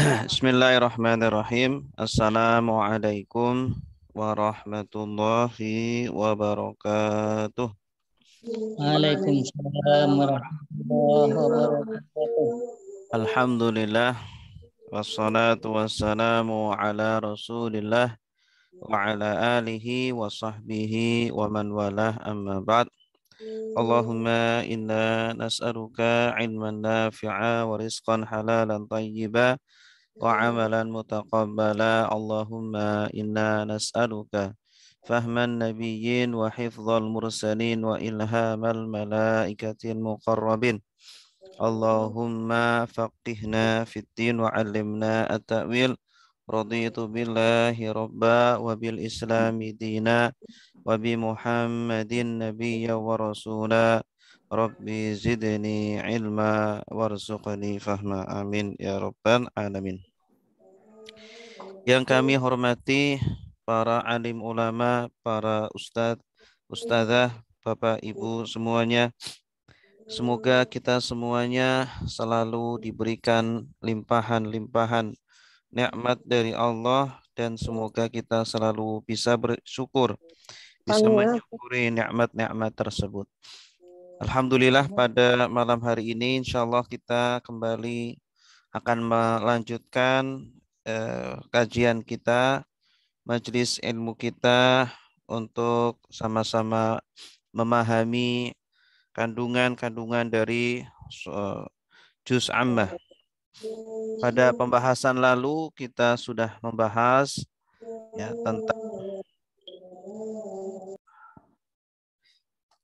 Bismillahirrahmanirrahim. Assalamualaikum warahmatullahi wabarakatuh. Waalaikumsalam warahmatullahi wabarakatuh. Alhamdulillah. Wassalatu wassalamu ala rasulillah wa ala alihi wa sahbihi wa man walah amma ba'd. Allahumma inna nas'aluka ilman nafi'a wa rizqan halalan tayyiba. وعملا متقبلا اللهم إنا نسألك فهم النبيين وحفظ المرسلين وإلهام الملائكة المقربين اللهم فقهنا في الدين وعلمنا التأويل رضيت بالله ربا وبالإسلام دينا وبمحمد نبيا ورسولا Rabbi zidni ilma warzuqni fahma. Amin ya rabban alamin. Yang kami hormati para alim ulama, para ustadz, ustazah, Bapak Ibu semuanya. Semoga kita semuanya selalu diberikan limpahan-limpahan nikmat dari Allah dan semoga kita selalu bisa bersyukur bisa menyukuri nikmat-nikmat tersebut. Alhamdulillah iya. pada malam hari ini insya Allah kita kembali akan melanjutkan eh, kajian kita, majelis ilmu kita untuk sama-sama memahami kandungan-kandungan dari uh, juz ammah. Pada pembahasan lalu kita sudah membahas ya tentang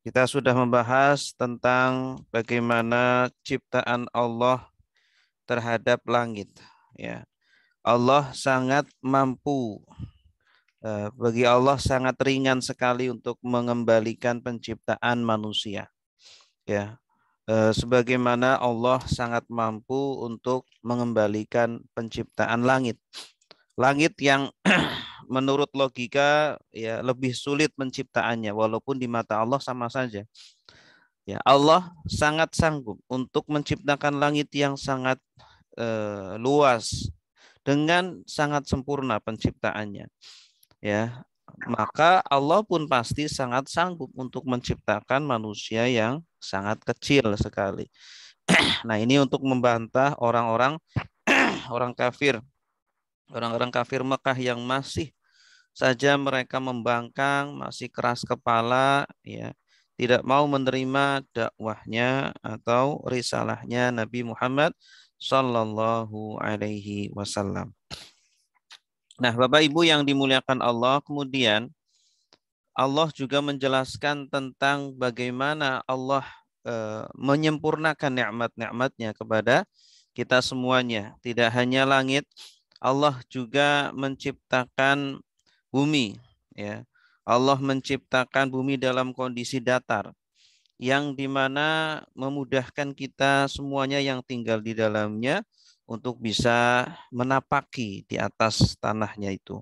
Kita sudah membahas tentang bagaimana ciptaan Allah terhadap langit. Ya, Allah sangat mampu. Eh, bagi Allah sangat ringan sekali untuk mengembalikan penciptaan manusia. Ya, eh, sebagaimana Allah sangat mampu untuk mengembalikan penciptaan langit langit yang menurut logika ya lebih sulit menciptaannya, walaupun di mata Allah sama saja. Ya, Allah sangat sanggup untuk menciptakan langit yang sangat eh, luas dengan sangat sempurna penciptaannya. Ya, maka Allah pun pasti sangat sanggup untuk menciptakan manusia yang sangat kecil sekali. nah, ini untuk membantah orang-orang orang kafir Orang-orang kafir Mekah yang masih saja mereka membangkang, masih keras kepala, ya, tidak mau menerima dakwahnya atau risalahnya Nabi Muhammad Sallallahu Alaihi Wasallam. Nah, Bapak Ibu yang dimuliakan Allah, kemudian Allah juga menjelaskan tentang bagaimana Allah e, menyempurnakan nikmat-nikmatnya kepada kita semuanya. Tidak hanya langit, Allah juga menciptakan bumi ya. Allah menciptakan bumi dalam kondisi datar yang dimana memudahkan kita semuanya yang tinggal di dalamnya untuk bisa menapaki di atas tanahnya itu.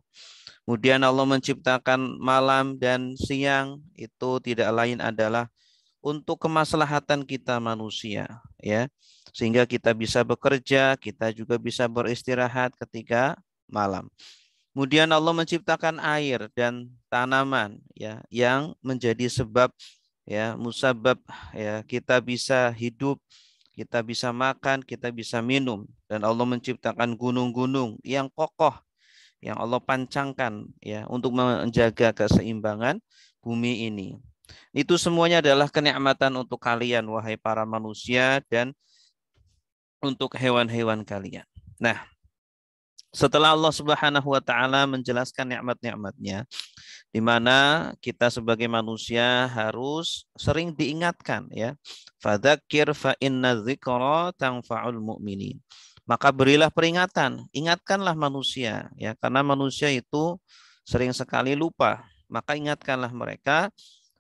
Kemudian Allah menciptakan malam dan siang itu tidak lain adalah untuk kemaslahatan kita manusia ya sehingga kita bisa bekerja kita juga bisa beristirahat ketika malam kemudian Allah menciptakan air dan tanaman ya yang menjadi sebab ya musabab ya kita bisa hidup kita bisa makan kita bisa minum dan Allah menciptakan gunung-gunung yang kokoh yang Allah pancangkan ya untuk menjaga keseimbangan bumi ini itu semuanya adalah kenikmatan untuk kalian, wahai para manusia, dan untuk hewan-hewan kalian. Nah, setelah Allah Subhanahu wa taala menjelaskan nikmat-nikmatnya di mana kita sebagai manusia harus sering diingatkan ya fadakir fa inna dzikra tangfaul mu'minin maka berilah peringatan ingatkanlah manusia ya karena manusia itu sering sekali lupa maka ingatkanlah mereka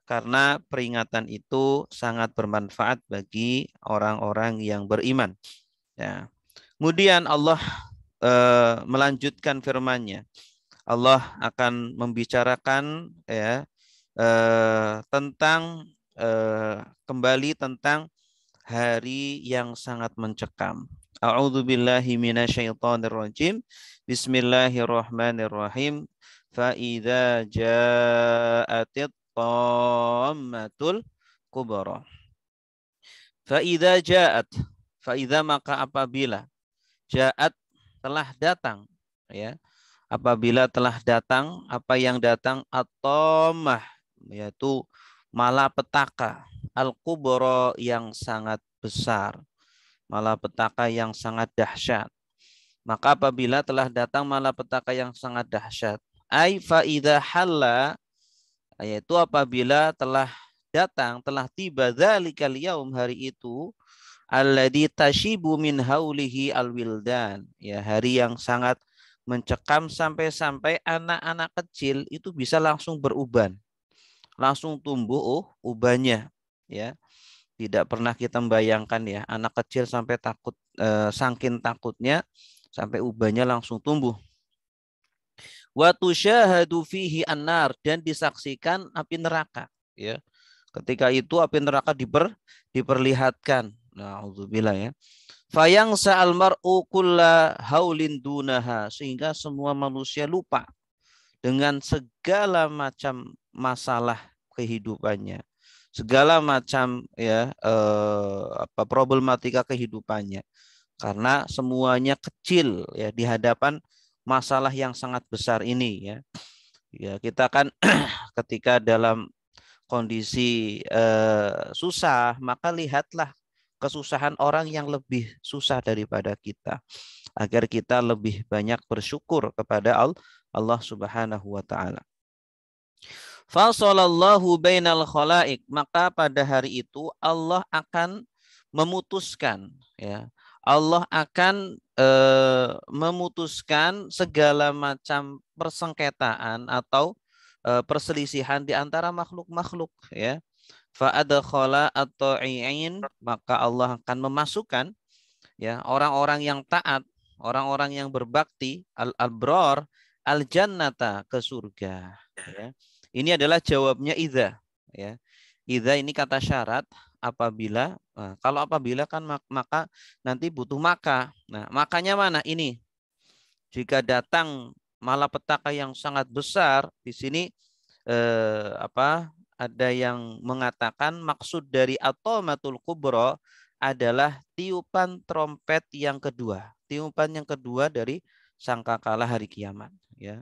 karena peringatan itu sangat bermanfaat bagi orang-orang yang beriman. Ya. Kemudian Allah e, melanjutkan firman-Nya. Allah akan membicarakan ya e, tentang e, kembali tentang hari yang sangat mencekam. A'udzubillahi minasyaitonirrajim. Bismillahirrahmanirrahim. فإذا tammatul kubara. Fa idza ja'at. idza maka apabila. Ja'at telah datang. ya Apabila telah datang, apa yang datang? Atomah, yaitu malapetaka. al kubara yang sangat besar. Malapetaka yang sangat dahsyat. Maka apabila telah datang malapetaka yang sangat dahsyat. Ai idza halla yaitu apabila telah datang telah tiba dzalikal yaum hari itu alladzi tashibu min haulihi alwildan ya hari yang sangat mencekam sampai-sampai anak-anak kecil itu bisa langsung beruban langsung tumbuh oh, ubannya ya tidak pernah kita membayangkan ya anak kecil sampai takut eh, sangkin takutnya sampai ubannya langsung tumbuh wa tusyahadu fihi annar dan disaksikan api neraka ya ketika itu api neraka diper diperlihatkan naudzubillah ya fayang sa'al mar'u kulla haulin dunaha sehingga semua manusia lupa dengan segala macam masalah kehidupannya segala macam ya eh, apa problematika kehidupannya karena semuanya kecil ya di hadapan masalah yang sangat besar ini ya. Ya, kita kan ketika dalam kondisi eh, susah, maka lihatlah kesusahan orang yang lebih susah daripada kita agar kita lebih banyak bersyukur kepada Allah Subhanahu wa taala. Fasallallahu bainal khalaik, maka pada hari itu Allah akan memutuskan ya Allah akan e, memutuskan segala macam persengketaan atau e, perselisihan di antara makhluk-makhluk ya. Fa'adkhala atau iin maka Allah akan memasukkan ya orang-orang yang taat, orang-orang yang berbakti al abrar al-jannata ke surga ya. Ini adalah jawabnya idza ya. Idza ini kata syarat apabila Nah, kalau apabila kan maka nanti butuh maka. Nah, makanya mana ini? Jika datang malapetaka yang sangat besar di sini eh, apa? Ada yang mengatakan maksud dari atomatul kubro adalah tiupan trompet yang kedua. Tiupan yang kedua dari sangkakala hari kiamat, ya.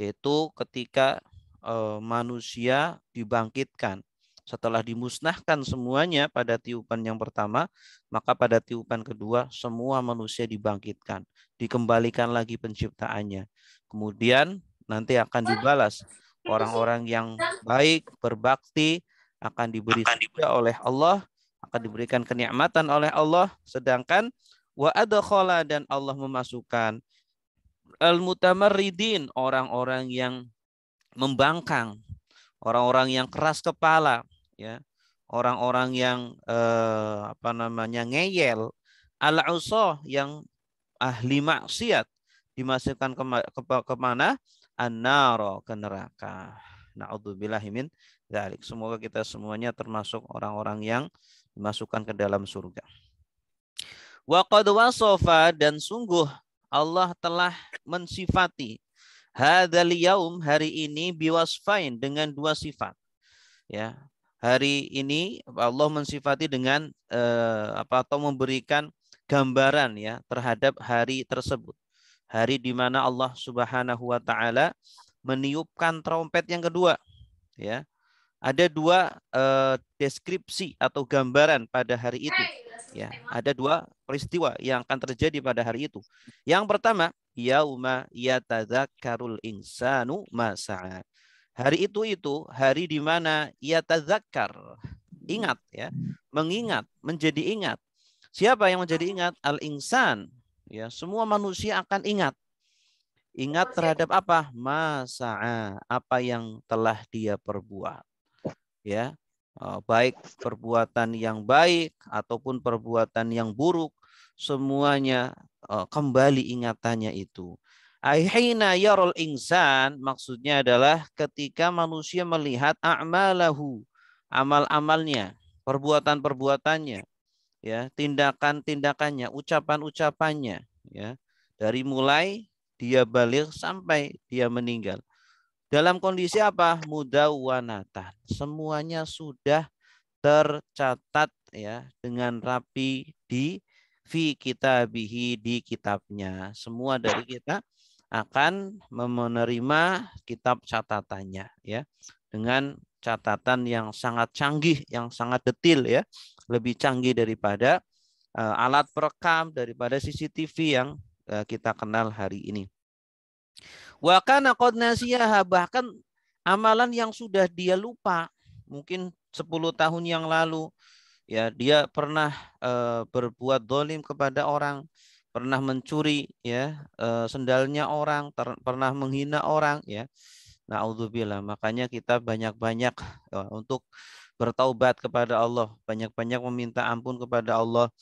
Yaitu ketika eh, manusia dibangkitkan setelah dimusnahkan semuanya pada tiupan yang pertama, maka pada tiupan kedua semua manusia dibangkitkan, dikembalikan lagi penciptaannya. Kemudian nanti akan dibalas orang-orang yang baik, berbakti akan diberi oleh Allah, akan diberikan kenikmatan oleh Allah, sedangkan wa adkhala dan Allah memasukkan al-mutamarridin orang-orang yang membangkang, orang-orang yang keras kepala, ya orang-orang yang eh, apa namanya ngeyel ala usoh yang ahli maksiat dimasukkan ke, ke, ke mana annaro ke neraka naudzubillah min dzalik semoga kita semuanya termasuk orang-orang yang dimasukkan ke dalam surga wa qad wasofa dan sungguh Allah telah mensifati hadzal yaum hari ini biwasfain dengan dua sifat ya hari ini Allah mensifati dengan eh, apa atau memberikan gambaran ya terhadap hari tersebut. Hari di mana Allah Subhanahu wa taala meniupkan trompet yang kedua ya. Ada dua eh, deskripsi atau gambaran pada hari itu. Ya, ada dua peristiwa yang akan terjadi pada hari itu. Yang pertama, yauma yatadzakkarul insanu masa'a. Hari itu itu hari di mana ia tazakkar. Ingat ya, mengingat, menjadi ingat. Siapa yang menjadi ingat? Al-insan. Ya, semua manusia akan ingat. Ingat terhadap apa? masa apa yang telah dia perbuat. Ya, oh, baik perbuatan yang baik ataupun perbuatan yang buruk, semuanya oh, kembali ingatannya itu. Ahina yarul insan maksudnya adalah ketika manusia melihat a'malahu, amal-amalnya, perbuatan-perbuatannya, ya, tindakan-tindakannya, ucapan-ucapannya, ya. Dari mulai dia balik sampai dia meninggal. Dalam kondisi apa? Mudawanatan. Semuanya sudah tercatat ya dengan rapi di fi kitabihi di kitabnya. Semua dari kita akan menerima kitab catatannya ya dengan catatan yang sangat canggih, yang sangat detail, ya, lebih canggih daripada uh, alat perekam daripada CCTV yang uh, kita kenal hari ini. Wa kana qad bahkan amalan yang sudah dia lupa mungkin 10 tahun yang lalu ya dia pernah uh, berbuat dolim kepada orang pernah mencuri ya eh, sendalnya orang pernah menghina orang ya naudzubillah makanya kita banyak-banyak eh, untuk bertaubat kepada Allah banyak-banyak meminta ampun kepada Allah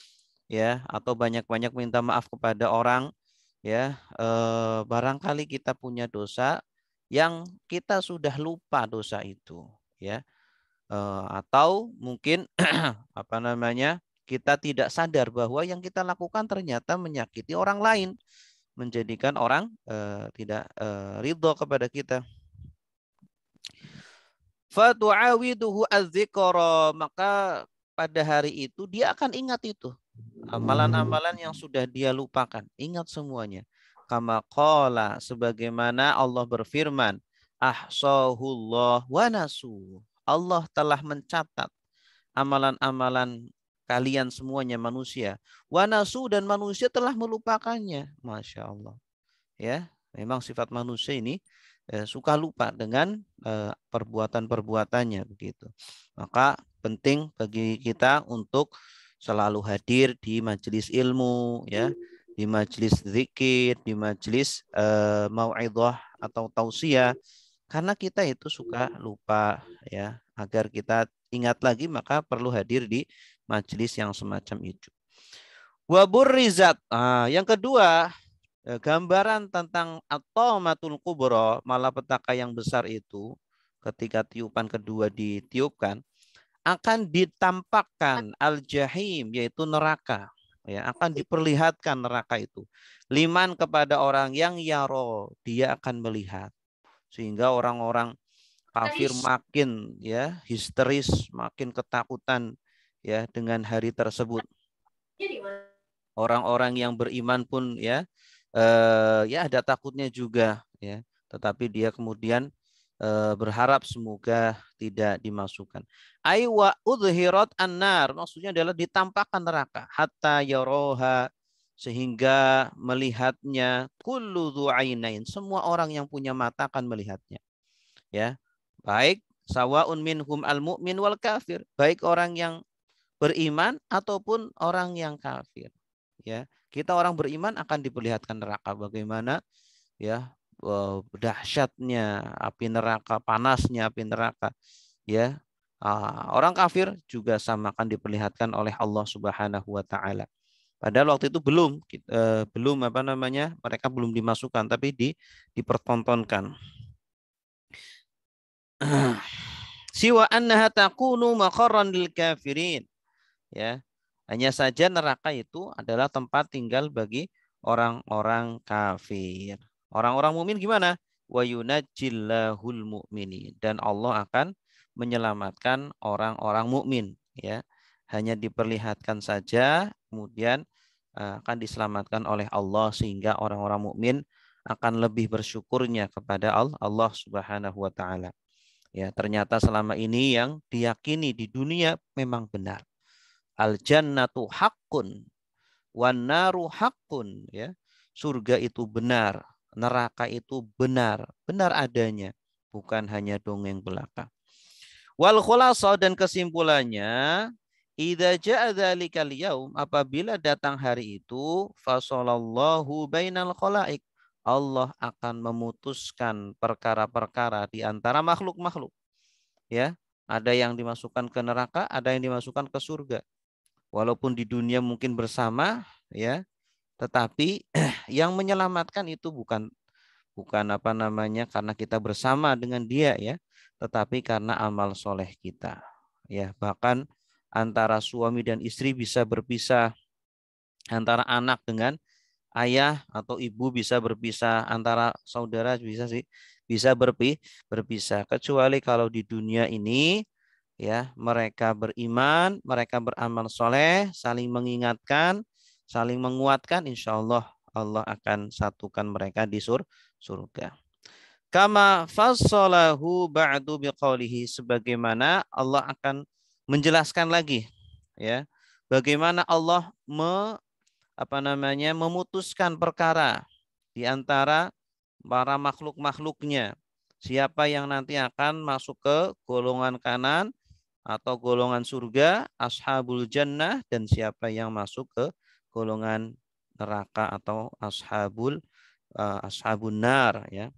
ya atau banyak-banyak minta maaf kepada orang ya eh, barangkali kita punya dosa yang kita sudah lupa dosa itu ya atau mungkin apa namanya kita tidak sadar bahwa yang kita lakukan ternyata menyakiti orang lain, menjadikan orang uh, tidak uh, ridho kepada kita. Fatu'awiduhu az maka pada hari itu dia akan ingat itu. Amalan-amalan yang sudah dia lupakan, ingat semuanya. Kama qala, sebagaimana Allah berfirman, ahsahullah wa nasu. Allah telah mencatat amalan-amalan kalian semuanya manusia. Wanasu dan manusia telah melupakannya. Masya Allah. Ya, memang sifat manusia ini eh, suka lupa dengan eh, perbuatan-perbuatannya begitu. Maka penting bagi kita untuk selalu hadir di majelis ilmu, ya, di majelis zikir, di majelis eh, mau'idhah atau tausiah karena kita itu suka lupa ya agar kita ingat lagi maka perlu hadir di majelis yang semacam itu. Wabur rizat. Ah, yang kedua, eh, gambaran tentang atau matul kubro, malapetaka yang besar itu, ketika tiupan kedua ditiupkan, akan ditampakkan al-jahim, yaitu neraka. Ya, akan diperlihatkan neraka itu. Liman kepada orang yang yaro, dia akan melihat. Sehingga orang-orang kafir makin ya histeris, makin ketakutan ya dengan hari tersebut. Orang-orang yang beriman pun ya eh, ya ada takutnya juga ya, tetapi dia kemudian eh, berharap semoga tidak dimasukkan. Aiwa udhirat annar maksudnya adalah ditampakkan neraka hatta yaroha sehingga melihatnya kullu dzu'ainain semua orang yang punya mata akan melihatnya ya baik sawaun minhum al mu'min wal kafir baik orang yang beriman ataupun orang yang kafir ya kita orang beriman akan diperlihatkan neraka bagaimana ya eh, dahsyatnya api neraka panasnya api neraka ya ah, orang kafir juga sama akan diperlihatkan oleh Allah Subhanahu wa taala padahal waktu itu belum eh, belum apa namanya mereka belum dimasukkan tapi di dipertontonkan siwa annaha takunu maqarran lil kafirin ya. Hanya saja neraka itu adalah tempat tinggal bagi orang-orang kafir. Orang-orang mukmin gimana? Wa yunajjillahul mukmini dan Allah akan menyelamatkan orang-orang mukmin ya. Hanya diperlihatkan saja kemudian eh, akan diselamatkan oleh Allah sehingga orang-orang mukmin akan lebih bersyukurnya kepada Allah Subhanahu wa taala. Ya, ternyata selama ini yang diyakini di dunia memang benar. Al jannatu haqqun wan naru haqqun ya. Surga itu benar, neraka itu benar, benar adanya, bukan hanya dongeng belaka. Wal khulasa dan kesimpulannya Idza ja'a dzalikal yaum apabila datang hari itu fa sallallahu bainal khalaik Allah akan memutuskan perkara-perkara di antara makhluk-makhluk. Ya, ada yang dimasukkan ke neraka, ada yang dimasukkan ke surga walaupun di dunia mungkin bersama ya tetapi yang menyelamatkan itu bukan bukan apa namanya karena kita bersama dengan dia ya tetapi karena amal soleh kita ya bahkan antara suami dan istri bisa berpisah antara anak dengan ayah atau ibu bisa berpisah antara saudara bisa sih bisa berpi berpisah kecuali kalau di dunia ini ya mereka beriman mereka beramal soleh saling mengingatkan saling menguatkan insya Allah Allah akan satukan mereka di sur surga kama fasolahu ba'du biqaulihi sebagaimana Allah akan menjelaskan lagi ya bagaimana Allah me, apa namanya memutuskan perkara di antara para makhluk-makhluknya siapa yang nanti akan masuk ke golongan kanan, atau golongan surga, ashabul jannah dan siapa yang masuk ke golongan neraka atau ashabul uh, ashabun nar ya.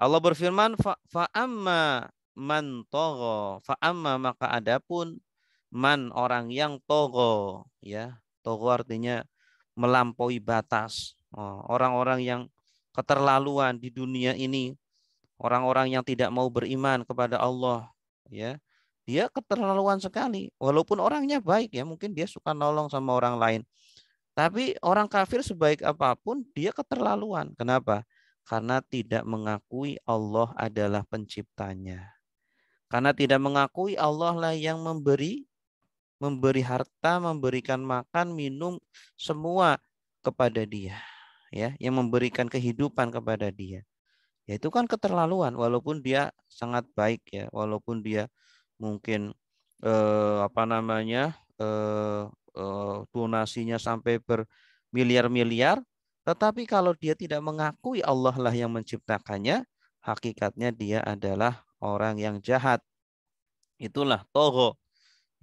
Allah berfirman fa amma man togo fa amma maka pun man orang yang togo ya. Togo artinya melampaui batas. Oh, orang-orang yang keterlaluan di dunia ini, orang-orang yang tidak mau beriman kepada Allah ya dia keterlaluan sekali. Walaupun orangnya baik ya, mungkin dia suka nolong sama orang lain. Tapi orang kafir sebaik apapun dia keterlaluan. Kenapa? Karena tidak mengakui Allah adalah penciptanya. Karena tidak mengakui Allah lah yang memberi memberi harta, memberikan makan, minum semua kepada dia, ya, yang memberikan kehidupan kepada dia. Ya itu kan keterlaluan walaupun dia sangat baik ya, walaupun dia mungkin eh, apa namanya eh, eh, donasinya sampai bermiliar-miliar, tetapi kalau dia tidak mengakui Allah lah yang menciptakannya, hakikatnya dia adalah orang yang jahat. Itulah toho,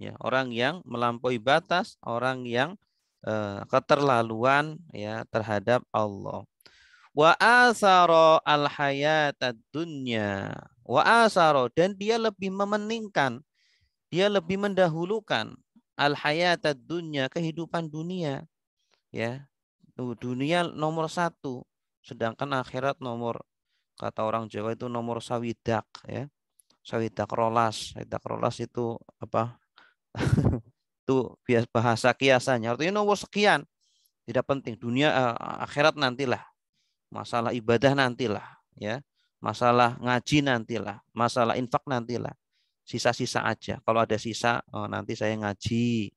ya orang yang melampaui batas, orang yang eh, keterlaluan ya terhadap Allah. Wa asaro al hayat dunya Wa asaro dan dia lebih memeningkan, dia lebih mendahulukan al hayatat dunia kehidupan dunia, ya dunia nomor satu, sedangkan akhirat nomor kata orang Jawa itu nomor sawidak, ya sawidak rolas, sawidak rolas itu apa? itu bias bahasa kiasannya artinya nomor sekian tidak penting dunia eh, akhirat nantilah masalah ibadah nantilah ya masalah ngaji nantilah, masalah infak nantilah. Sisa-sisa aja. Kalau ada sisa oh, nanti saya ngaji.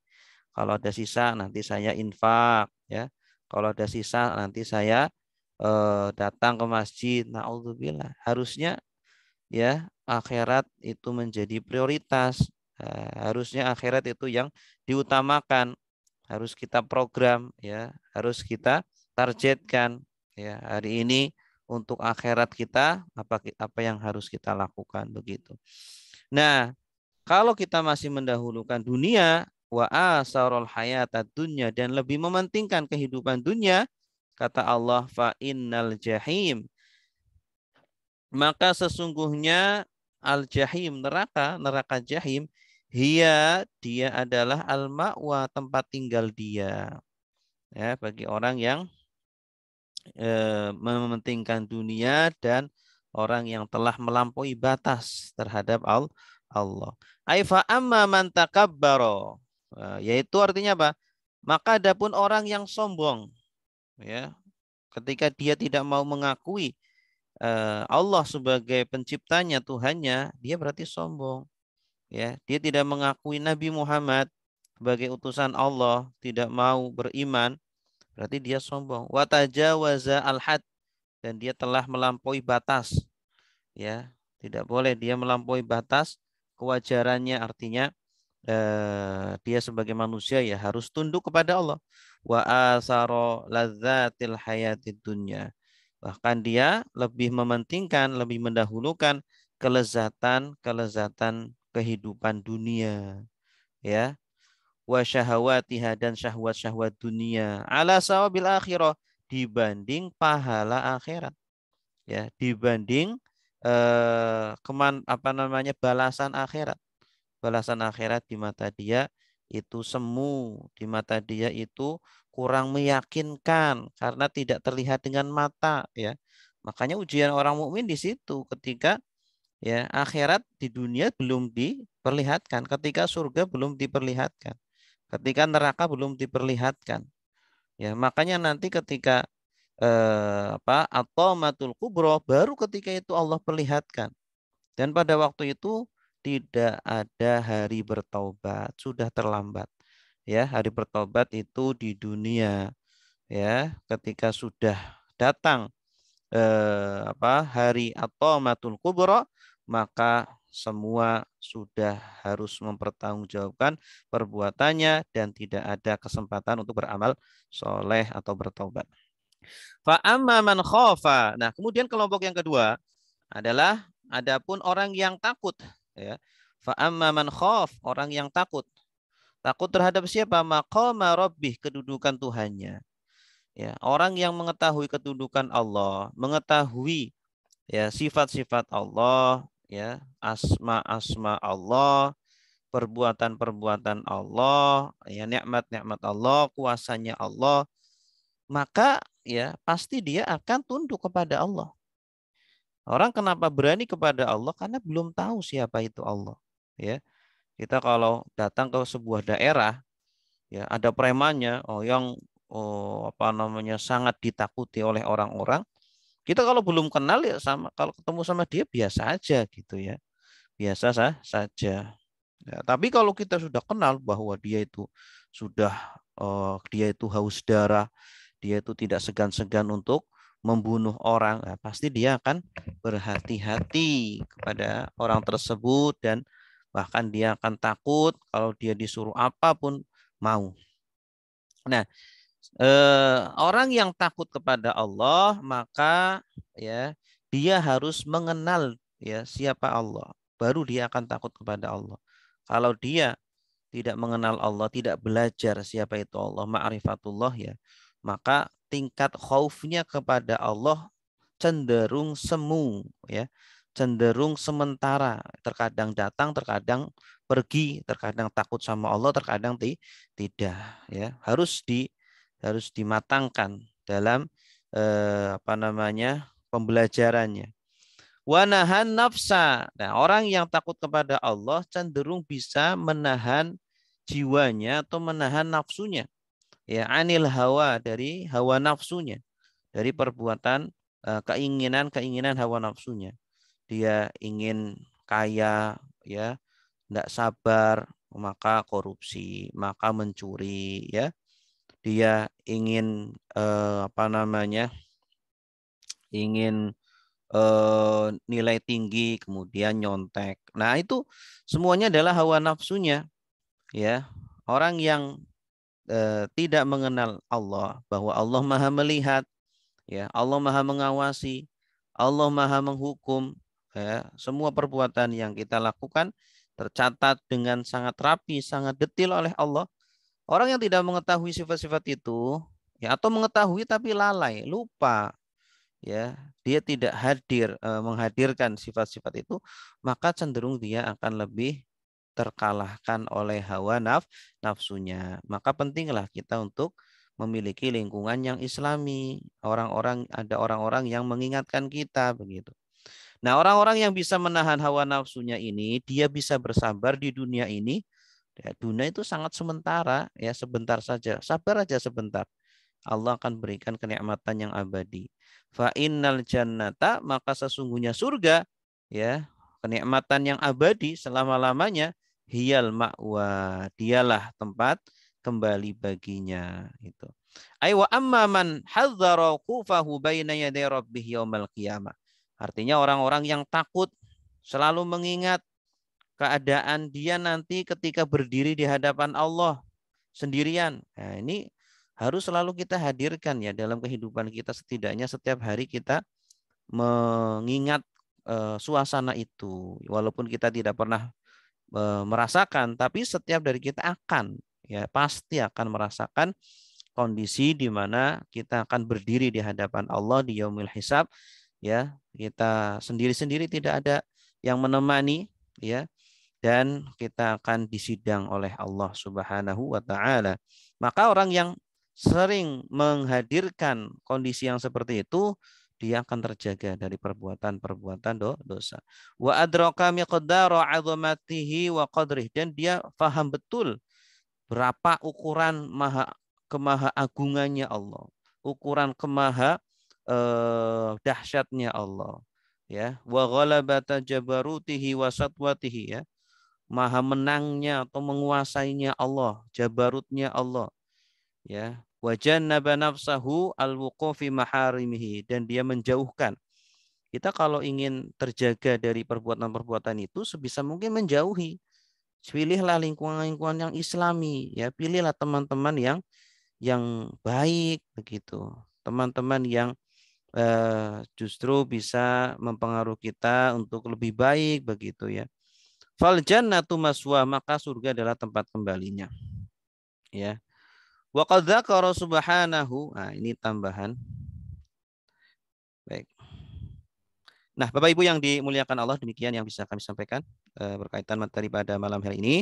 Kalau ada sisa nanti saya infak ya. Kalau ada sisa nanti saya eh, datang ke masjid. Nah, Harusnya ya akhirat itu menjadi prioritas. Eh, harusnya akhirat itu yang diutamakan. Harus kita program ya, harus kita targetkan ya. Hari ini untuk akhirat kita apa apa yang harus kita lakukan begitu. Nah, kalau kita masih mendahulukan dunia wa asarul hayatad dunya dan lebih mementingkan kehidupan dunia kata Allah fa innal jahim maka sesungguhnya al jahim neraka neraka jahim hia dia adalah al ma'wa tempat tinggal dia ya bagi orang yang Eh, mementingkan dunia dan orang yang telah melampaui batas terhadap Allah. Aifa amma man takabbaro. Eh, yaitu artinya apa? Maka adapun orang yang sombong ya, ketika dia tidak mau mengakui eh, Allah sebagai penciptanya, Tuhannya, dia berarti sombong. Ya, dia tidak mengakui Nabi Muhammad sebagai utusan Allah, tidak mau beriman, Berarti dia sombong. wataja al-had dan dia telah melampaui batas. Ya, tidak boleh dia melampaui batas kewajarannya artinya eh, dia sebagai manusia ya harus tunduk kepada Allah. Wa asaro lazatil hayatid dunya. Bahkan dia lebih mementingkan, lebih mendahulukan kelezatan-kelezatan kehidupan dunia. Ya, wa syahawatiha dan syahwat-syahwat dunia ala sawabil akhirah dibanding pahala akhirat ya dibanding eh, keman apa namanya balasan akhirat balasan akhirat di mata dia itu semu di mata dia itu kurang meyakinkan karena tidak terlihat dengan mata ya makanya ujian orang mukmin di situ ketika ya akhirat di dunia belum diperlihatkan ketika surga belum diperlihatkan ketika neraka belum diperlihatkan. Ya, makanya nanti ketika eh, apa atomatul kubro baru ketika itu Allah perlihatkan. Dan pada waktu itu tidak ada hari bertobat, sudah terlambat. Ya, hari bertobat itu di dunia. Ya, ketika sudah datang eh, apa hari atomatul kubro maka semua sudah harus mempertanggungjawabkan perbuatannya dan tidak ada kesempatan untuk beramal soleh atau bertobat. Fa'amma man khofa. Nah, kemudian kelompok yang kedua adalah adapun orang yang takut. Ya. Fa'amma khof, orang yang takut. Takut terhadap siapa? Maqama rabbih, kedudukan Tuhannya. Ya, orang yang mengetahui kedudukan Allah, mengetahui ya sifat-sifat Allah, ya asma-asma Allah perbuatan-perbuatan Allah ya nikmat-nikmat Allah kuasanya Allah maka ya pasti dia akan tunduk kepada Allah orang kenapa berani kepada Allah karena belum tahu siapa itu Allah ya kita kalau datang ke sebuah daerah ya ada premannya oh yang oh, apa namanya sangat ditakuti oleh orang-orang kita kalau belum kenal ya sama kalau ketemu sama dia biasa aja gitu ya. Biasa sah, saja. Ya, tapi kalau kita sudah kenal bahwa dia itu sudah uh, dia itu haus darah, dia itu tidak segan-segan untuk membunuh orang, ya, pasti dia akan berhati-hati kepada orang tersebut dan bahkan dia akan takut kalau dia disuruh apapun mau. Nah, Eh, orang yang takut kepada Allah maka ya dia harus mengenal ya siapa Allah baru dia akan takut kepada Allah. Kalau dia tidak mengenal Allah, tidak belajar siapa itu Allah, ma'rifatullah ya, maka tingkat khaufnya kepada Allah cenderung semu ya, cenderung sementara, terkadang datang, terkadang pergi, terkadang takut sama Allah, terkadang tidak ya. Harus di harus dimatangkan dalam eh, apa namanya pembelajarannya. Wanahan nafsa. Nah, orang yang takut kepada Allah cenderung bisa menahan jiwanya atau menahan nafsunya. Ya, anil hawa dari hawa nafsunya, dari perbuatan keinginan-keinginan eh, hawa nafsunya. Dia ingin kaya, ya, tidak sabar, maka korupsi, maka mencuri, ya, dia ingin eh, apa namanya ingin eh, nilai tinggi kemudian nyontek nah itu semuanya adalah hawa nafsunya ya orang yang eh, tidak mengenal Allah bahwa Allah maha melihat ya Allah maha mengawasi Allah maha menghukum ya semua perbuatan yang kita lakukan tercatat dengan sangat rapi sangat detil oleh Allah Orang yang tidak mengetahui sifat-sifat itu ya atau mengetahui tapi lalai, lupa ya, dia tidak hadir eh, menghadirkan sifat-sifat itu, maka cenderung dia akan lebih terkalahkan oleh hawa naf, nafsunya. Maka pentinglah kita untuk memiliki lingkungan yang islami, orang-orang ada orang-orang yang mengingatkan kita begitu. Nah, orang-orang yang bisa menahan hawa nafsunya ini, dia bisa bersabar di dunia ini Ya, dunia itu sangat sementara, ya sebentar saja. Sabar aja sebentar. Allah akan berikan kenikmatan yang abadi. Fa innal jannata maka sesungguhnya surga ya kenikmatan yang abadi selama-lamanya hiyal ma'wa dialah tempat kembali baginya itu. Ai wa amma man hadzara qufahu baina yaday rabbih yaumal qiyamah. Artinya orang-orang yang takut selalu mengingat keadaan dia nanti ketika berdiri di hadapan Allah sendirian. Nah, ini harus selalu kita hadirkan ya dalam kehidupan kita setidaknya setiap hari kita mengingat uh, suasana itu walaupun kita tidak pernah uh, merasakan tapi setiap dari kita akan ya pasti akan merasakan kondisi di mana kita akan berdiri di hadapan Allah di yaumil hisab ya kita sendiri-sendiri tidak ada yang menemani ya dan kita akan disidang oleh Allah Subhanahu wa taala. Maka orang yang sering menghadirkan kondisi yang seperti itu dia akan terjaga dari perbuatan-perbuatan dosa. Wa adraka miqdara azamatihi wa qadrih dan dia paham betul berapa ukuran maha kemaha agungannya Allah, ukuran kemaha eh, dahsyatnya Allah ya wa ghalabata jabarutihi wa satwatihi ya maha menangnya atau menguasainya Allah, jabarutnya Allah. Ya, wajannaba nafsahu al wukofi maharimihi dan dia menjauhkan. Kita kalau ingin terjaga dari perbuatan-perbuatan itu sebisa mungkin menjauhi. Pilihlah lingkungan-lingkungan yang islami, ya, pilihlah teman-teman yang yang baik begitu. Teman-teman yang eh, justru bisa mempengaruhi kita untuk lebih baik begitu ya Fal jannatu maswa, maka surga adalah tempat kembalinya. Ya. Wa qad dzakara subhanahu. Nah, ini tambahan. Baik. Nah, Bapak Ibu yang dimuliakan Allah, demikian yang bisa kami sampaikan eh, berkaitan materi pada malam hari ini.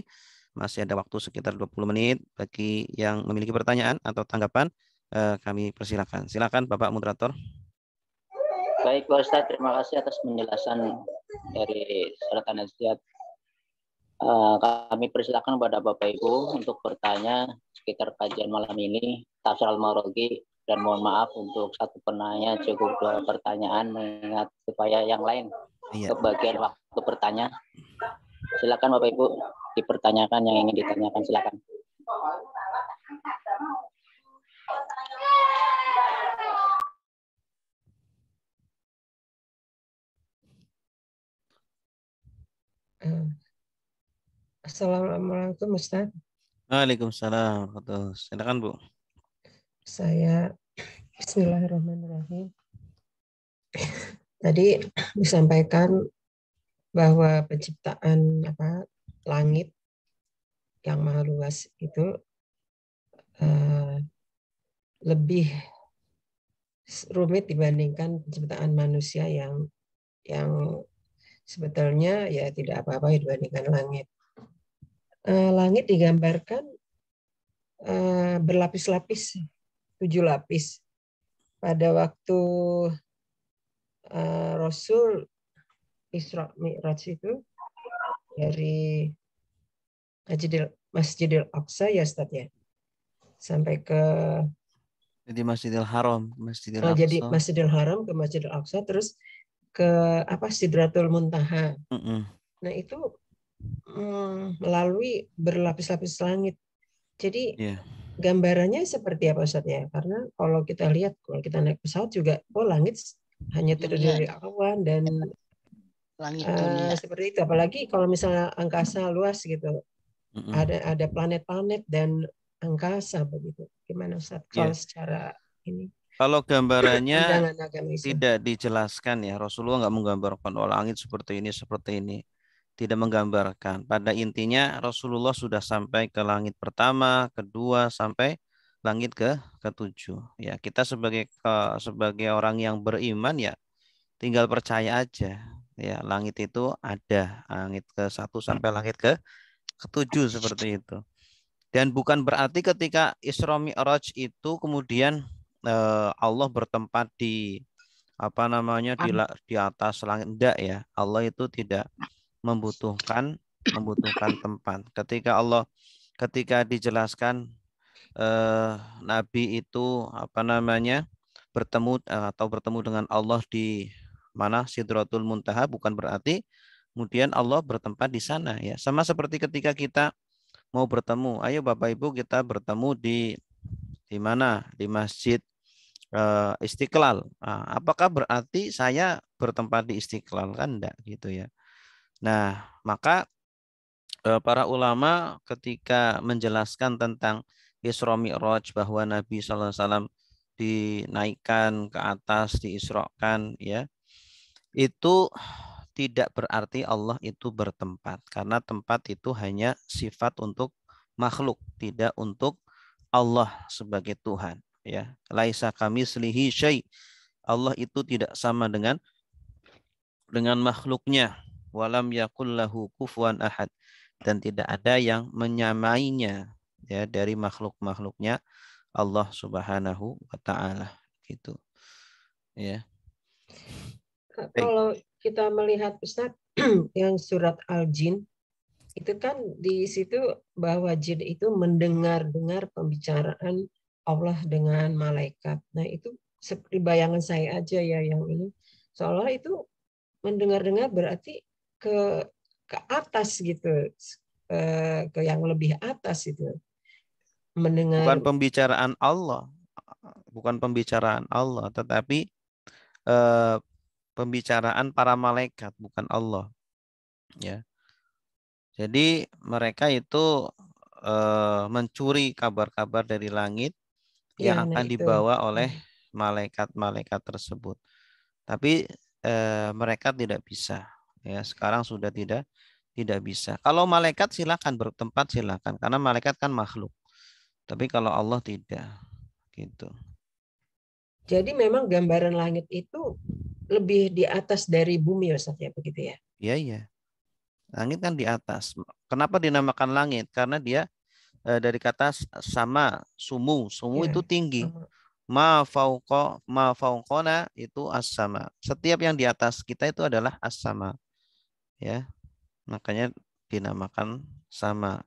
Masih ada waktu sekitar 20 menit bagi yang memiliki pertanyaan atau tanggapan eh, kami persilakan. Silakan Bapak moderator. Baik Pak Ustadz, terima kasih atas penjelasan dari Surat an Eh, kami persilakan kepada Bapak Ibu untuk bertanya sekitar kajian malam ini tafsir al -Marogi. dan mohon maaf untuk satu penanya cukup dua pertanyaan mengingat supaya yang lain iya. kebagian waktu bertanya. Silakan Bapak Ibu dipertanyakan yang ingin ditanyakan silakan. Mm. Assalamualaikum Ustaz. Waalaikumsalam. Silakan Bu. Saya Bismillahirrahmanirrahim. Tadi disampaikan bahwa penciptaan apa langit yang maha luas itu uh, lebih rumit dibandingkan penciptaan manusia yang yang sebetulnya ya tidak apa-apa dibandingkan langit. Eh, langit digambarkan eh, berlapis-lapis, tujuh lapis. Pada waktu eh, Rasul Isra Mi'raj itu dari Masjidil, Aqsa ya Ustaz ya. Sampai ke jadi Masjidil Haram, Masjidil oh, Aqsa. jadi Masjidil Haram ke Masjidil Aqsa terus ke apa Sidratul Muntaha. Mm -mm. Nah, itu Hmm, melalui berlapis-lapis langit. Jadi yeah. gambarannya seperti apa saatnya? Karena kalau kita lihat kalau kita naik pesawat juga oh langit hanya iya, terdiri dari iya. awan dan iya. langit uh, seperti itu. Apalagi kalau misalnya angkasa luas gitu. Mm -hmm. Ada ada planet-planet dan angkasa begitu. Gimana Ustaz kalau secara ini? Kalau gambarannya tidak dijelaskan ya, Rasulullah nggak menggambarkan oh langit seperti ini, seperti ini tidak menggambarkan. Pada intinya Rasulullah sudah sampai ke langit pertama, kedua sampai langit ke ketujuh. Ya, kita sebagai sebagai orang yang beriman ya tinggal percaya aja. Ya, langit itu ada, langit ke satu sampai langit ke ketujuh seperti itu. Dan bukan berarti ketika Isra Mi'raj itu kemudian eh, Allah bertempat di apa namanya di, di atas langit enggak ya. Allah itu tidak membutuhkan membutuhkan tempat. Ketika Allah ketika dijelaskan eh, Nabi itu apa namanya bertemu eh, atau bertemu dengan Allah di mana Sidratul Muntaha bukan berarti kemudian Allah bertempat di sana ya. Sama seperti ketika kita mau bertemu, ayo Bapak Ibu kita bertemu di di mana? Di Masjid eh, Istiqlal. Nah, apakah berarti saya bertempat di Istiqlal kan enggak gitu ya. Nah, maka eh, para ulama ketika menjelaskan tentang Isra Mi'raj bahwa Nabi sallallahu alaihi wasallam dinaikkan ke atas, diisrokan ya. Itu tidak berarti Allah itu bertempat karena tempat itu hanya sifat untuk makhluk, tidak untuk Allah sebagai Tuhan ya. Laisa kami syai. Allah itu tidak sama dengan dengan makhluknya walam yakullahu kufuan ahad dan tidak ada yang menyamainya ya dari makhluk-makhluknya Allah Subhanahu wa taala gitu. Ya. Kalau kita melihat Ustaz yang surat Al-Jin itu kan di situ bahwa jin itu mendengar-dengar pembicaraan Allah dengan malaikat. Nah, itu seperti bayangan saya aja ya yang ini. Seolah itu mendengar-dengar berarti ke ke atas gitu eh, ke yang lebih atas itu mendengar bukan pembicaraan Allah bukan pembicaraan Allah tetapi eh, pembicaraan para malaikat bukan Allah ya jadi mereka itu eh, mencuri kabar-kabar dari langit ya, yang nah akan itu. dibawa hmm. oleh malaikat-malaikat tersebut tapi eh, mereka tidak bisa Ya, sekarang sudah tidak tidak bisa. Kalau malaikat silakan bertempat silakan karena malaikat kan makhluk. Tapi kalau Allah tidak gitu. Jadi memang gambaran langit itu lebih di atas dari bumi ya, Ustaz ya begitu ya. Iya iya. Langit kan di atas. Kenapa dinamakan langit? Karena dia e, dari kata sama sumu. Sumu ya. itu tinggi. Ma fauqa ma fauqona itu as-sama. Setiap yang di atas kita itu adalah as-sama ya makanya dinamakan sama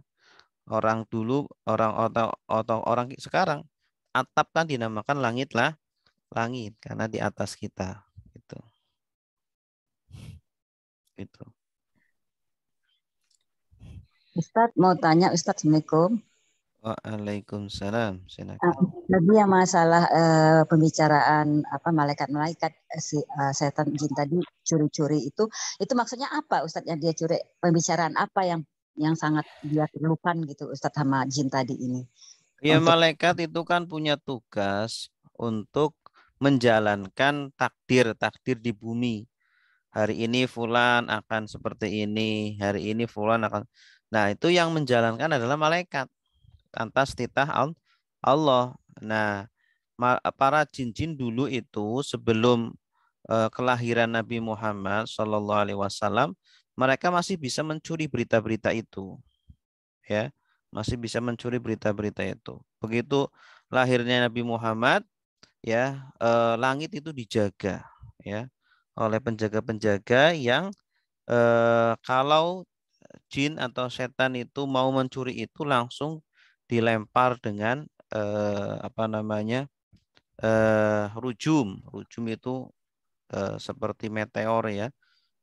orang dulu orang atau, atau orang sekarang atap kan dinamakan langit lah langit karena di atas kita gitu gitu Ustadz mau tanya Ustadz Assalamualaikum Waalaikumsalam. senang Tadi yang masalah uh, pembicaraan apa malaikat-malaikat eh, si uh, setan jin tadi curi-curi itu itu maksudnya apa Ustadz yang dia curi pembicaraan apa yang yang sangat dia perlukan gitu Ustadz sama jin tadi ini. Ya untuk... malaikat itu kan punya tugas untuk menjalankan takdir-takdir di bumi. Hari ini fulan akan seperti ini, hari ini fulan akan Nah, itu yang menjalankan adalah malaikat atas titah Allah. Nah, para jin-jin dulu itu sebelum eh, kelahiran Nabi Muhammad Shallallahu Alaihi Wasallam, mereka masih bisa mencuri berita-berita itu, ya, masih bisa mencuri berita-berita itu. Begitu lahirnya Nabi Muhammad, ya, eh, langit itu dijaga, ya, oleh penjaga-penjaga yang eh, kalau jin atau setan itu mau mencuri itu langsung dilempar dengan eh, apa namanya eh, rujum. Rujum itu eh, seperti meteor ya,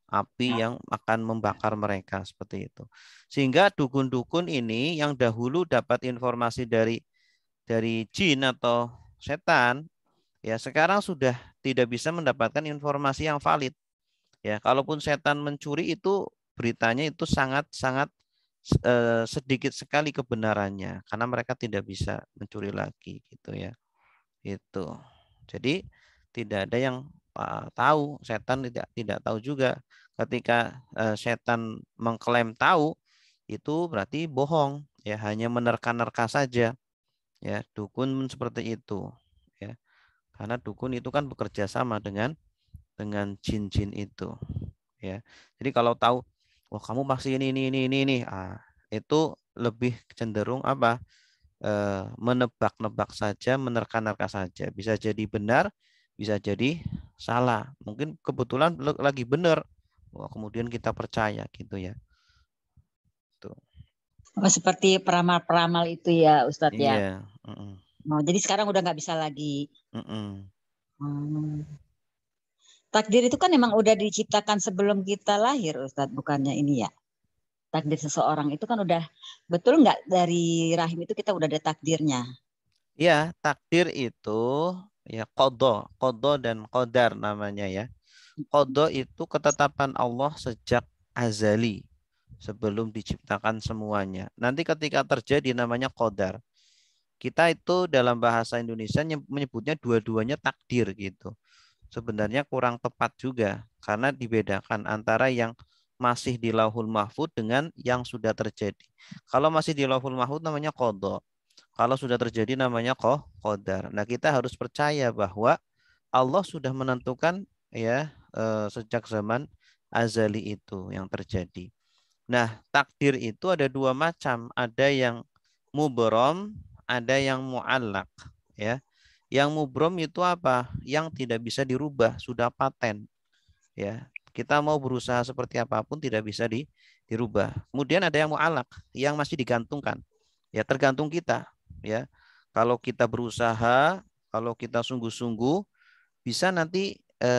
api ya. yang akan membakar mereka seperti itu. Sehingga dukun-dukun ini yang dahulu dapat informasi dari dari jin atau setan, ya sekarang sudah tidak bisa mendapatkan informasi yang valid. Ya, kalaupun setan mencuri itu beritanya itu sangat-sangat Eh, sedikit sekali kebenarannya karena mereka tidak bisa mencuri lagi gitu ya itu jadi tidak ada yang uh, tahu setan tidak tidak tahu juga ketika uh, setan mengklaim tahu itu berarti bohong ya hanya menerka-nerka saja ya dukun seperti itu ya karena dukun itu kan bekerja sama dengan dengan jin-jin itu ya jadi kalau tahu wah oh, kamu pasti ini ini ini ini ini ah, itu lebih cenderung apa e, menebak-nebak saja menerka-nerka saja bisa jadi benar bisa jadi salah mungkin kebetulan lagi benar wah oh, kemudian kita percaya gitu ya tuh oh, seperti peramal-peramal itu ya Ustadz ya? iya. ya mm -mm. Oh, jadi sekarang udah nggak bisa lagi mm -mm. Hmm. Takdir itu kan memang udah diciptakan sebelum kita lahir, Ustadz, bukannya ini ya? Takdir seseorang itu kan udah betul nggak dari rahim itu kita udah ada takdirnya? Ya takdir itu ya kodo, kodo dan kodar namanya ya. Kodo itu ketetapan Allah sejak azali sebelum diciptakan semuanya. Nanti ketika terjadi namanya kodar. Kita itu dalam bahasa Indonesia menyebutnya dua-duanya takdir gitu sebenarnya kurang tepat juga karena dibedakan antara yang masih di lauhul mahfud dengan yang sudah terjadi. Kalau masih di lauhul mahfud namanya kodok. Kalau sudah terjadi namanya koh kodar. Nah kita harus percaya bahwa Allah sudah menentukan ya eh, sejak zaman azali itu yang terjadi. Nah takdir itu ada dua macam. Ada yang mubrom, ada yang mu'allak. Ya. Yang mubrom itu apa? Yang tidak bisa dirubah, sudah paten. Ya, kita mau berusaha seperti apapun tidak bisa di, dirubah. Kemudian ada yang mu'alak, yang masih digantungkan. Ya, tergantung kita, ya. Kalau kita berusaha, kalau kita sungguh-sungguh bisa nanti e,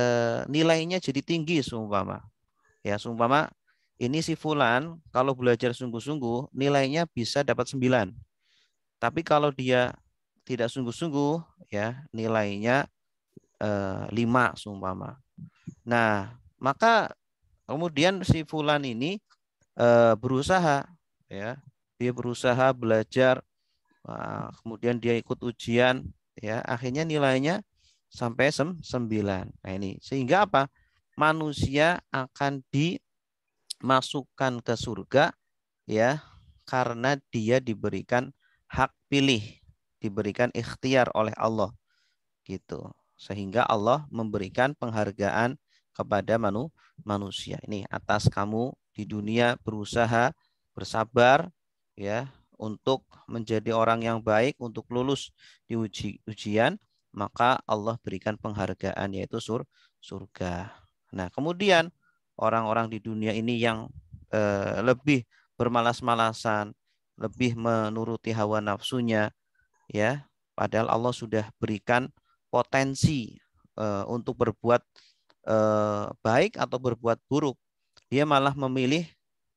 nilainya jadi tinggi seumpama. Ya, seumpama ini si fulan kalau belajar sungguh-sungguh nilainya bisa dapat 9. Tapi kalau dia tidak sungguh-sungguh ya nilainya eh, lima sumpah seumpama. Nah maka kemudian si Fulan ini e, berusaha ya dia berusaha belajar eh, kemudian dia ikut ujian ya akhirnya nilainya sampai sem sembilan. Nah ini sehingga apa manusia akan dimasukkan ke surga ya karena dia diberikan hak pilih diberikan ikhtiar oleh Allah gitu sehingga Allah memberikan penghargaan kepada manu, manusia ini atas kamu di dunia berusaha bersabar ya untuk menjadi orang yang baik untuk lulus di uji, ujian maka Allah berikan penghargaan yaitu sur, surga nah kemudian orang-orang di dunia ini yang eh, lebih bermalas-malasan lebih menuruti hawa nafsunya ya padahal Allah sudah berikan potensi uh, untuk berbuat uh, baik atau berbuat buruk dia malah memilih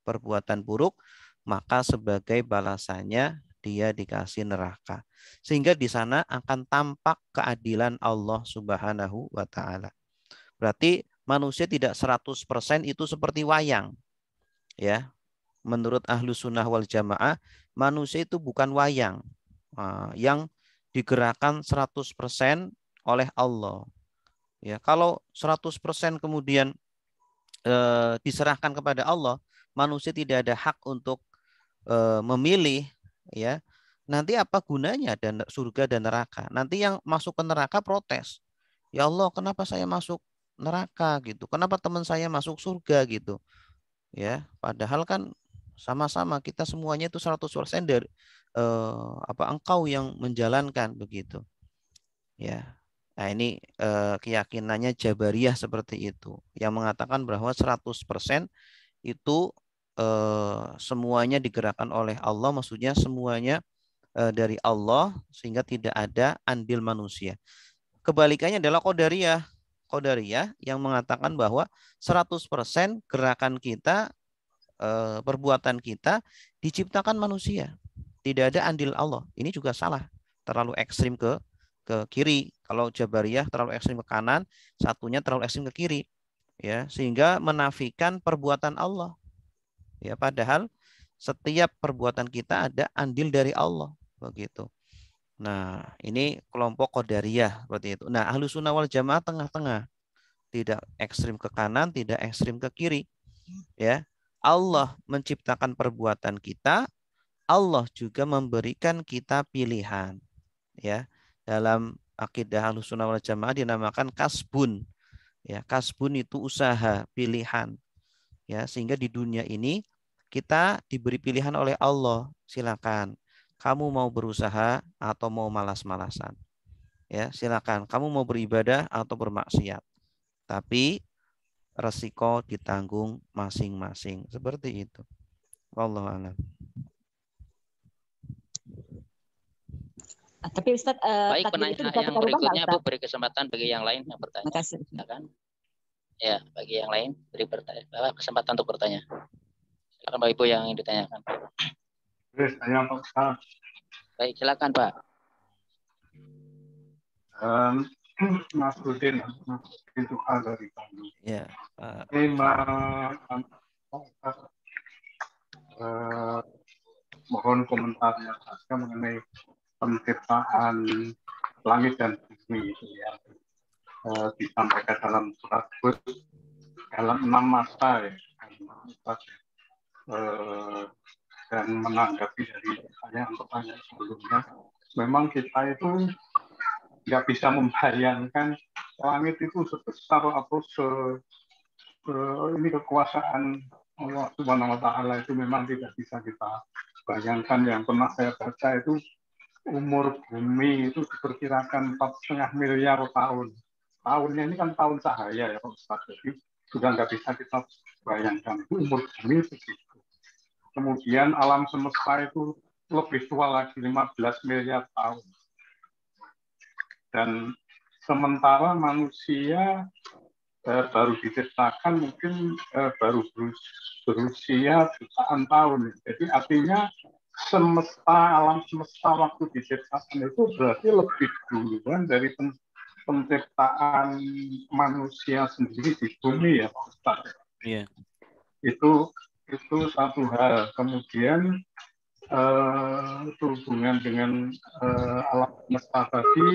perbuatan buruk maka sebagai balasannya dia dikasih neraka sehingga di sana akan tampak keadilan Allah Subhanahu wa taala berarti manusia tidak 100% itu seperti wayang ya menurut ahlu sunnah wal jamaah manusia itu bukan wayang Ah, yang digerakkan 100% oleh Allah. Ya, kalau 100% kemudian eh, diserahkan kepada Allah, manusia tidak ada hak untuk eh, memilih ya. Nanti apa gunanya dan surga dan neraka? Nanti yang masuk ke neraka protes. Ya Allah, kenapa saya masuk neraka gitu? Kenapa teman saya masuk surga gitu? Ya, padahal kan sama-sama kita semuanya itu 100% dari eh, apa engkau yang menjalankan begitu. Ya. Nah, ini eh, keyakinannya Jabariyah seperti itu yang mengatakan bahwa 100% itu eh, semuanya digerakkan oleh Allah, maksudnya semuanya eh, dari Allah sehingga tidak ada andil manusia. Kebalikannya adalah Qadariyah. Qadariyah yang mengatakan bahwa 100% gerakan kita eh, perbuatan kita diciptakan manusia tidak ada andil Allah. Ini juga salah. Terlalu ekstrim ke ke kiri. Kalau Jabariyah terlalu ekstrim ke kanan, satunya terlalu ekstrim ke kiri. Ya, sehingga menafikan perbuatan Allah. Ya, padahal setiap perbuatan kita ada andil dari Allah, begitu. Nah, ini kelompok Qadariyah seperti itu. Nah, Ahlus Sunnah wal Jamaah tengah-tengah. Tidak ekstrim ke kanan, tidak ekstrim ke kiri. Ya, Allah menciptakan perbuatan kita, Allah juga memberikan kita pilihan. Ya, dalam akidah Ahlussunnah wal Jamaah dinamakan kasbun. Ya, kasbun itu usaha, pilihan. Ya, sehingga di dunia ini kita diberi pilihan oleh Allah. Silakan kamu mau berusaha atau mau malas-malasan. Ya, silakan kamu mau beribadah atau bermaksiat. Tapi resiko ditanggung masing-masing. Seperti itu. Wallahu a'lam. Ah, tapi Ustaz, uh, eh, baik penanya itu yang berikutnya Bu beri kesempatan bagi yang lain yang bertanya. Terima kasih. Ya, bagi yang lain beri bertanya, kesempatan untuk bertanya. Silakan Bapak Ibu yang ditanyakan. Terus tanya Pak. Ah. Baik, silakan Pak. Um, Mas Rudin, Mas Rudin dari Bandung. Ya. Pak. Ini uh, mohon komentarnya saja mengenai penciptaan langit dan bumi itu yang uh, eh, disampaikan dalam surat Hud dalam enam masa ya, uh, dan menanggapi dari pertanyaan-pertanyaan sebelumnya memang kita itu nggak bisa membayangkan langit itu sebesar atau se, se ini kekuasaan Allah Subhanahu wa taala itu memang tidak bisa kita bayangkan yang pernah saya baca itu umur bumi itu diperkirakan empat setengah miliar tahun. Tahunnya ini kan tahun cahaya ya Ustaz. Jadi sudah nggak bisa kita bayangkan umur bumi begitu. Kemudian alam semesta itu lebih tua lagi 15 miliar tahun. Dan sementara manusia eh, baru diciptakan mungkin eh, baru berusia jutaan tahun. Jadi artinya semesta alam semesta waktu diciptakan itu berarti lebih duluan dari pen, penciptaan manusia sendiri di bumi ya Pak Iya. Itu itu satu hal. Kemudian eh, berhubungan dengan eh, alam semesta tadi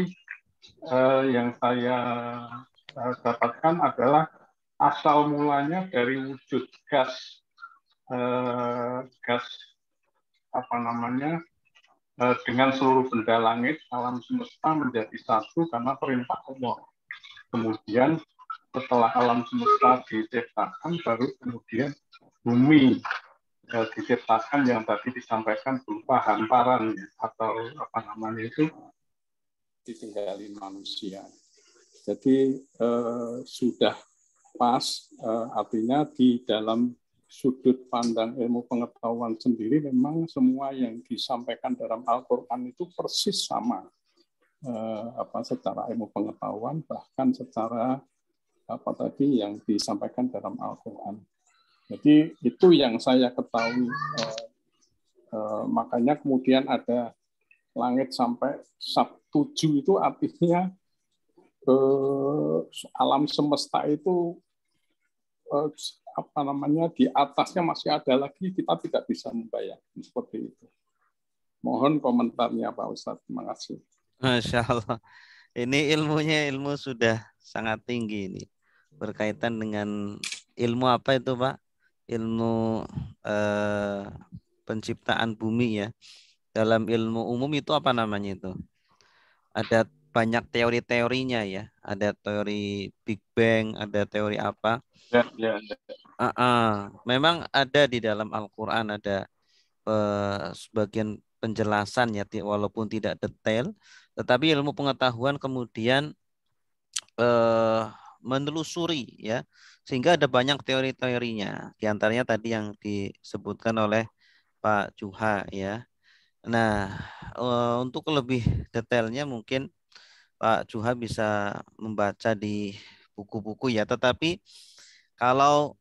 eh, yang saya eh, dapatkan adalah asal mulanya dari wujud gas eh, gas apa namanya eh, dengan seluruh benda langit alam semesta menjadi satu karena perintah Allah. Kemudian setelah alam semesta diciptakan baru kemudian bumi ya, diciptakan yang tadi disampaikan berupa hamparan atau apa namanya itu ditinggali manusia. Jadi eh, sudah pas eh, artinya di dalam sudut pandang ilmu pengetahuan sendiri memang semua yang disampaikan dalam Al-Qur'an itu persis sama eh, apa secara ilmu pengetahuan bahkan secara apa tadi yang disampaikan dalam Al-Qur'an. Jadi itu yang saya ketahui eh, eh, makanya kemudian ada langit sampai sab tujuh itu artinya eh, alam semesta itu eh, apa namanya di atasnya masih ada lagi kita tidak bisa membayangkan seperti itu. Mohon komentarnya Pak Ustadz. Terima kasih. Masya Allah. Ini ilmunya ilmu sudah sangat tinggi ini berkaitan dengan ilmu apa itu Pak? Ilmu eh, penciptaan bumi ya. Dalam ilmu umum itu apa namanya itu? Ada banyak teori-teorinya ya. Ada teori Big Bang, ada teori apa. Ya, ya, ya uh, uh, memang ada di dalam Al-Quran ada uh, sebagian penjelasan ya walaupun tidak detail tetapi ilmu pengetahuan kemudian uh, menelusuri ya sehingga ada banyak teori-teorinya Di antaranya tadi yang disebutkan oleh Pak Juha ya nah uh, untuk lebih detailnya mungkin Pak Juha bisa membaca di buku-buku ya tetapi kalau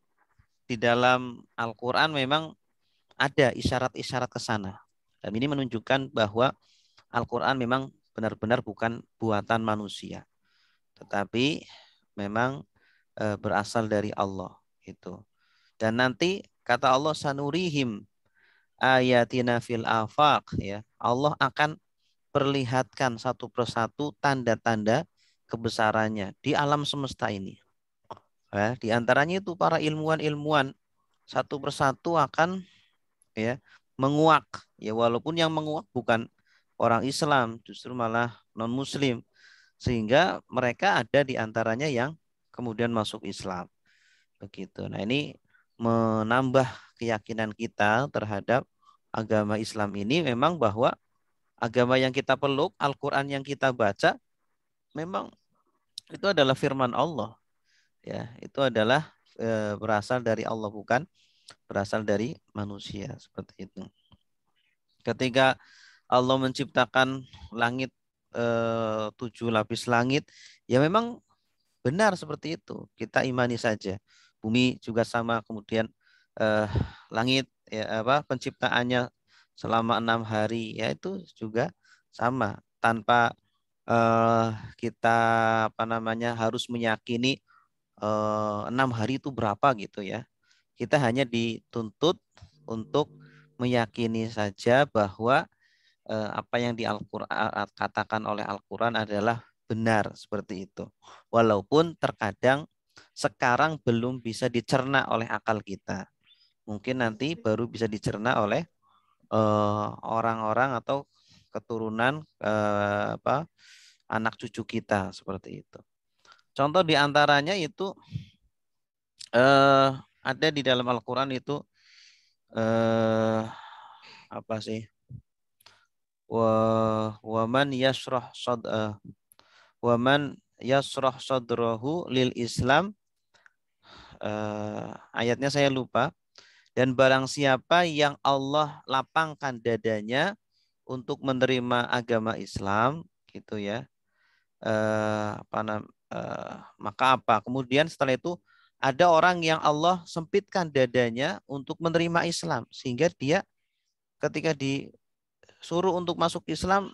di dalam Al-Quran memang ada isyarat-isyarat ke sana. Dan ini menunjukkan bahwa Al-Quran memang benar-benar bukan buatan manusia. Tetapi memang e, berasal dari Allah. Itu. Dan nanti kata Allah sanurihim ayatina fil afaq ya. Allah akan perlihatkan satu persatu tanda-tanda kebesarannya di alam semesta ini. Ya, di antaranya itu para ilmuwan-ilmuwan satu persatu akan ya menguak ya walaupun yang menguak bukan orang Islam justru malah non muslim sehingga mereka ada di antaranya yang kemudian masuk Islam begitu nah ini menambah keyakinan kita terhadap agama Islam ini memang bahwa agama yang kita peluk Al-Qur'an yang kita baca memang itu adalah firman Allah ya itu adalah e, berasal dari Allah bukan berasal dari manusia seperti itu. Ketika Allah menciptakan langit e, tujuh lapis langit, ya memang benar seperti itu. Kita imani saja. Bumi juga sama, kemudian e, langit ya apa penciptaannya selama enam hari ya itu juga sama tanpa kita apa namanya harus meyakini Eh, enam hari itu berapa gitu ya. Kita hanya dituntut untuk meyakini saja bahwa eh, apa yang di Al-Qur'an katakan oleh Al-Qur'an adalah benar seperti itu. Walaupun terkadang sekarang belum bisa dicerna oleh akal kita. Mungkin nanti baru bisa dicerna oleh eh, orang-orang atau keturunan apa anak cucu kita seperti itu. Contoh diantaranya itu eh, ada di dalam Al-Quran itu eh, apa sih? Wa man yasrah sad uh, man yasrah sadrahu lil Islam eh, ayatnya saya lupa dan barang siapa yang Allah lapangkan dadanya untuk menerima agama Islam gitu ya Eh, apa eh, maka apa? Kemudian setelah itu ada orang yang Allah sempitkan dadanya untuk menerima Islam sehingga dia ketika disuruh untuk masuk Islam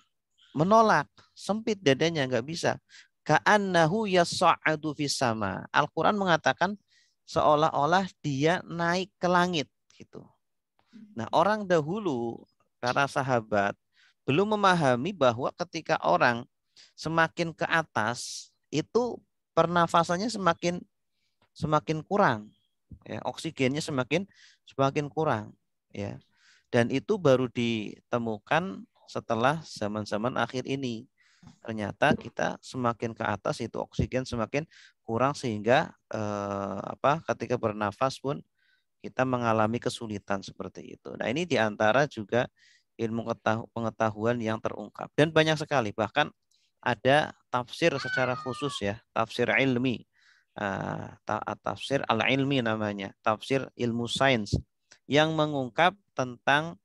menolak sempit dadanya nggak bisa ka'annahu yas'adu fis sama Al-Qur'an mengatakan seolah-olah dia naik ke langit gitu nah orang dahulu para sahabat belum memahami bahwa ketika orang semakin ke atas itu pernafasannya semakin semakin kurang ya oksigennya semakin semakin kurang ya dan itu baru ditemukan setelah zaman-zaman akhir ini ternyata kita semakin ke atas itu oksigen semakin kurang sehingga eh, apa ketika bernafas pun kita mengalami kesulitan seperti itu nah ini diantara juga ilmu pengetahuan yang terungkap dan banyak sekali bahkan ada tafsir secara khusus ya, tafsir ilmi. Ah, ah, tafsir al-ilmi namanya, tafsir ilmu sains yang mengungkap tentang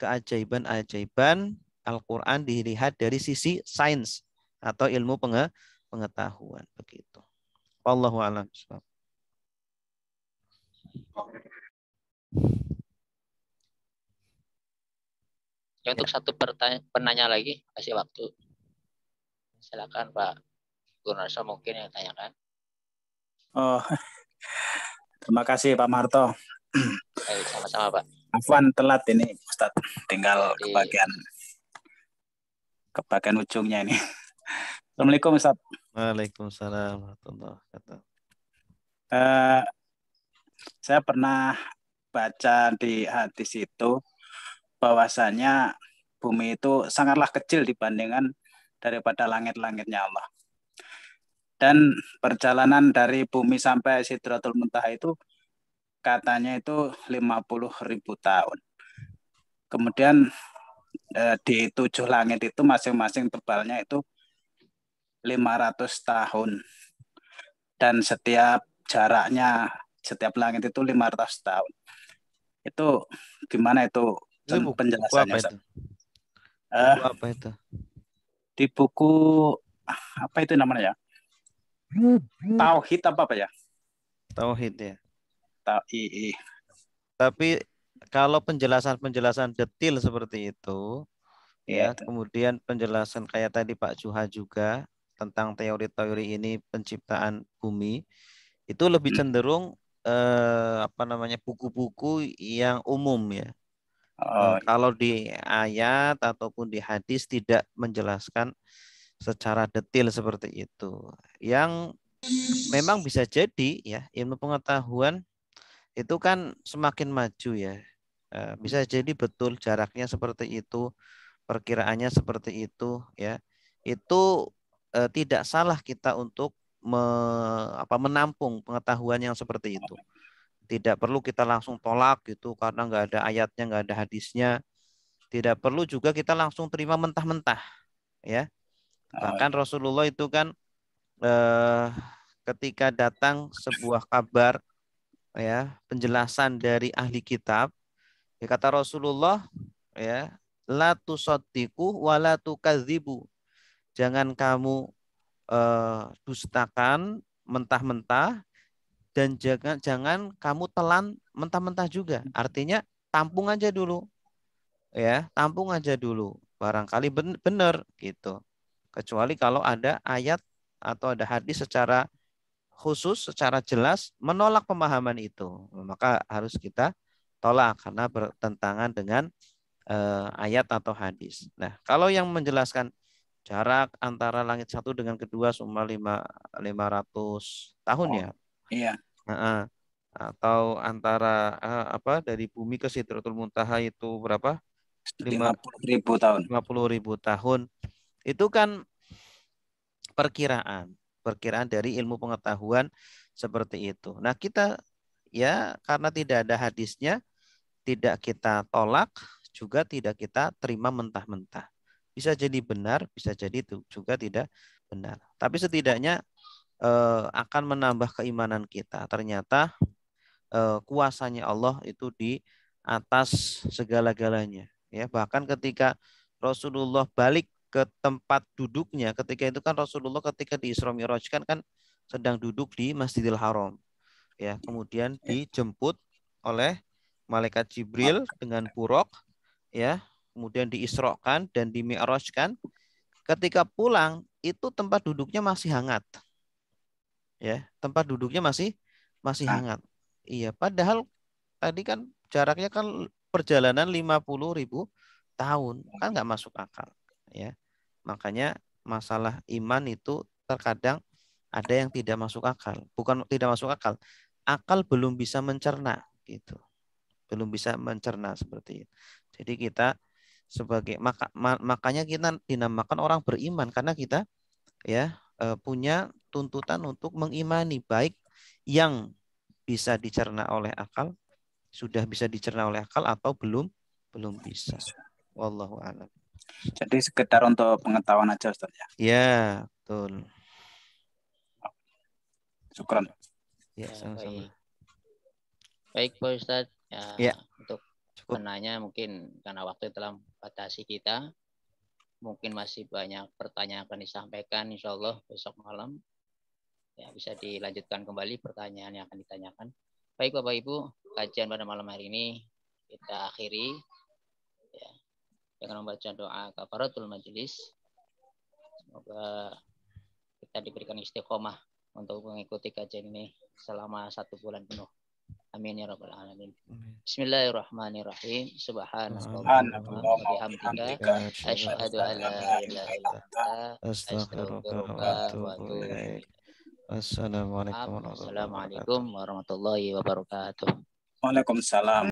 keajaiban-ajaiban Al-Qur'an dilihat dari sisi sains atau ilmu pengetahuan begitu. Wallahu a'lam. Ya, untuk satu pertanyaan penanya lagi kasih waktu. Silakan Pak Gunarso mungkin yang tanyakan. Oh, terima kasih Pak Marto. sama-sama Pak. Afwan telat ini Ustaz, tinggal Jadi... kebagian kebagian ujungnya ini. Assalamualaikum Ustaz. Waalaikumsalam warahmatullahi wabarakatuh. Uh, saya pernah baca di hadis itu bahwasanya bumi itu sangatlah kecil dibandingkan daripada langit-langitnya Allah. Dan perjalanan dari bumi sampai Sidratul Muntaha itu katanya itu 50 ribu tahun. Kemudian eh, di tujuh langit itu masing-masing tebalnya itu 500 tahun. Dan setiap jaraknya, setiap langit itu 500 tahun. Itu gimana itu, itu penjelasannya? apa itu? Uh, apa itu? di buku ah, apa itu namanya ya? Tauhid apa apa ya? Tauhid ya. Tau, Tauhid. Tapi kalau penjelasan-penjelasan detail seperti itu, ya, ya itu. kemudian penjelasan kayak tadi Pak Juha juga tentang teori-teori ini penciptaan bumi, itu lebih hmm. cenderung hmm. eh, apa namanya buku-buku yang umum ya, Eh, iya. kalau di ayat ataupun di hadis tidak menjelaskan secara detail seperti itu. Yang memang bisa jadi ya ilmu pengetahuan itu kan semakin maju ya. Eh, bisa jadi betul jaraknya seperti itu, perkiraannya seperti itu ya. Itu eh, tidak salah kita untuk me, apa, menampung pengetahuan yang seperti itu. Tidak perlu kita langsung tolak gitu karena nggak ada ayatnya, nggak ada hadisnya. Tidak perlu juga kita langsung terima mentah-mentah, ya. Nah, Bahkan Rasulullah itu kan eh, ketika datang sebuah kabar, ya penjelasan dari ahli kitab, ya, kata Rasulullah, ya la tusaddiqu wa la tukadzibu. Jangan kamu eh, dustakan mentah-mentah dan jangan jangan kamu telan mentah-mentah juga. Artinya tampung aja dulu. Ya, tampung aja dulu. Barangkali benar gitu. Kecuali kalau ada ayat atau ada hadis secara khusus secara jelas menolak pemahaman itu. Maka harus kita tolak karena bertentangan dengan eh, ayat atau hadis. Nah, kalau yang menjelaskan jarak antara langit satu dengan kedua lima 500 tahun ya, Iya. Nah, atau antara eh, apa dari bumi ke Sidratul Muntaha itu berapa? puluh ribu tahun. puluh ribu tahun. Itu kan perkiraan, perkiraan dari ilmu pengetahuan seperti itu. Nah, kita ya karena tidak ada hadisnya tidak kita tolak juga tidak kita terima mentah-mentah. Bisa jadi benar, bisa jadi itu juga tidak benar. Tapi setidaknya Eh, akan menambah keimanan kita. Ternyata eh, kuasanya Allah itu di atas segala-galanya. Ya, bahkan ketika Rasulullah balik ke tempat duduknya, ketika itu kan Rasulullah ketika di Isra Mi'raj kan, kan sedang duduk di Masjidil Haram. Ya, kemudian ya. dijemput oleh malaikat Jibril dengan buruk ya, kemudian diisrokan dan dimi'rajkan. Ketika pulang itu tempat duduknya masih hangat ya tempat duduknya masih masih nah. hangat. Iya, padahal tadi kan jaraknya kan perjalanan 50 ribu tahun kan nggak masuk akal ya makanya masalah iman itu terkadang ada yang tidak masuk akal bukan tidak masuk akal akal belum bisa mencerna gitu belum bisa mencerna seperti itu jadi kita sebagai maka, makanya kita dinamakan orang beriman karena kita ya Eh, punya tuntutan untuk mengimani baik yang bisa dicerna oleh akal, sudah bisa dicerna oleh akal atau belum belum bisa. Wallahu a'lam. Jadi sekedar untuk pengetahuan aja Ustaz ya. Ya, betul. Syukran. Ya, ya sama-sama. Baik, Pak Ustaz. Ya, ya. untuk Cukup. penanya mungkin karena waktu telah batasi kita mungkin masih banyak pertanyaan akan disampaikan insya Allah besok malam. Ya, bisa dilanjutkan kembali pertanyaan yang akan ditanyakan. Baik Bapak Ibu, kajian pada malam hari ini kita akhiri ya, dengan membaca doa kafaratul majelis. Semoga kita diberikan istiqomah untuk mengikuti kajian ini selama satu bulan penuh. Amin ya rabbal alamin. Bismillahirrahmanirrahim. Subhanallah wa bihamdika asyhadu an la ilaha illa anta astaghfiruka wa atubu Assalamualaikum warahmatullahi wabarakatuh. Waalaikumsalam.